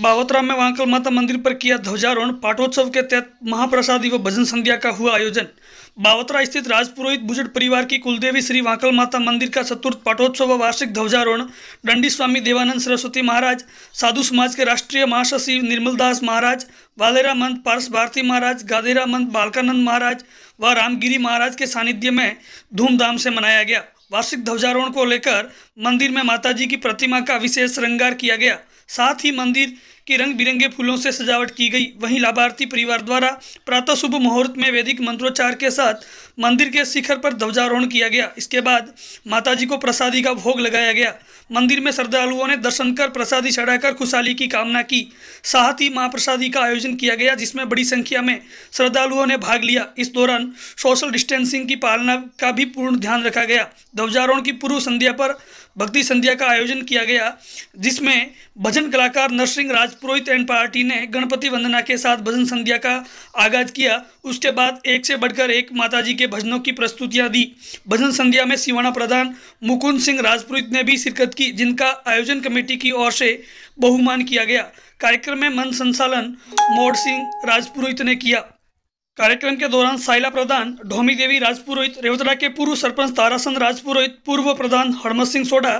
बावतराम में वहां माता मंदिर पर किया ध्वजारोहण पाठोत्सव के तहत महाप्रसाद व भजन संध्या का हुआ आयोजन बावतरा स्थित राजपुरोहित बुजुर्ग परिवार की कुलदेवी श्री वाकल माता मंदिर का चतुर्थ पाठोत्सव वार्षिक ध्वजारोहण दंडी स्वामी देवानंद सरस्वती महाराज साधु समाज के राष्ट्रीय महासचिव निर्मल दास महाराज वालेरा मंत पार्स भारती महाराज गादेरा मंत बालकानंद महाराज व रामगिरी महाराज के सानिध्य में धूमधाम से मनाया गया वार्षिक ध्वजारोहण को लेकर मंदिर में माता की प्रतिमा का विशेष श्रृंगार किया गया साथ ही मंदिर की रंग बिरंगे फूलों से सजावट की गई वहीं लाभार्थी परिवार द्वारा प्रातः शुभ मुहूर्त में वैदिक मंत्रोच्चार के साथ मंदिर के शिखर पर ध्वजारोहण किया गया इसके बाद माताजी को प्रसादी का भोग लगाया गया मंदिर में श्रद्धालुओं ने दर्शन कर प्रसादी चढ़ाकर खुशहाली की कामना की साथ ही महाप्रसादी का आयोजन किया गया जिसमें बड़ी संख्या में श्रद्धालुओं ने भाग लिया इस दौरान सोशल डिस्टेंसिंग की पालना का भी पूर्ण ध्यान रखा गया ध्वजारोहण की पूर्व संध्या पर भक्ति संध्या का आयोजन किया गया जिसमें भजन कलाकार नरसिंह राज साथ पुरोहित एंड पार्टी ने गणपति वंदना के साथ भजन संध्या का आगाज किया उसके बाद एक से बढ़कर एक माताजी के भजनों की प्रस्तुतियां दी भजन संध्या में सिवाना प्रधान मुकुंद सिंह राजपुरोहित ने भी शिरकत की जिनका आयोजन कमेटी की ओर से बहुमान किया गया कार्यक्रम में मन संचालन मोड़ सिंह राजपुरोहित ने किया कार्यक्रम के दौरान साइला प्रधान ढोमी देवी राजपुरोहित रेवतरा के पूर्व सरपंच तारासन राजपुरोहित पूर्व प्रधान हरमत सिंह सोडा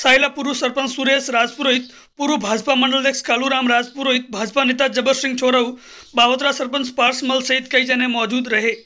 साइला पूर्व सरपंच सुरेश राजपुरोहित पूर्व भाजपा मंडलाध्यक्ष कालूराम राजपुरोहित भाजपा नेता जबर सिंह छोराऊ बावतरा सरपंच पार्समल सहित कई जने मौजूद रहे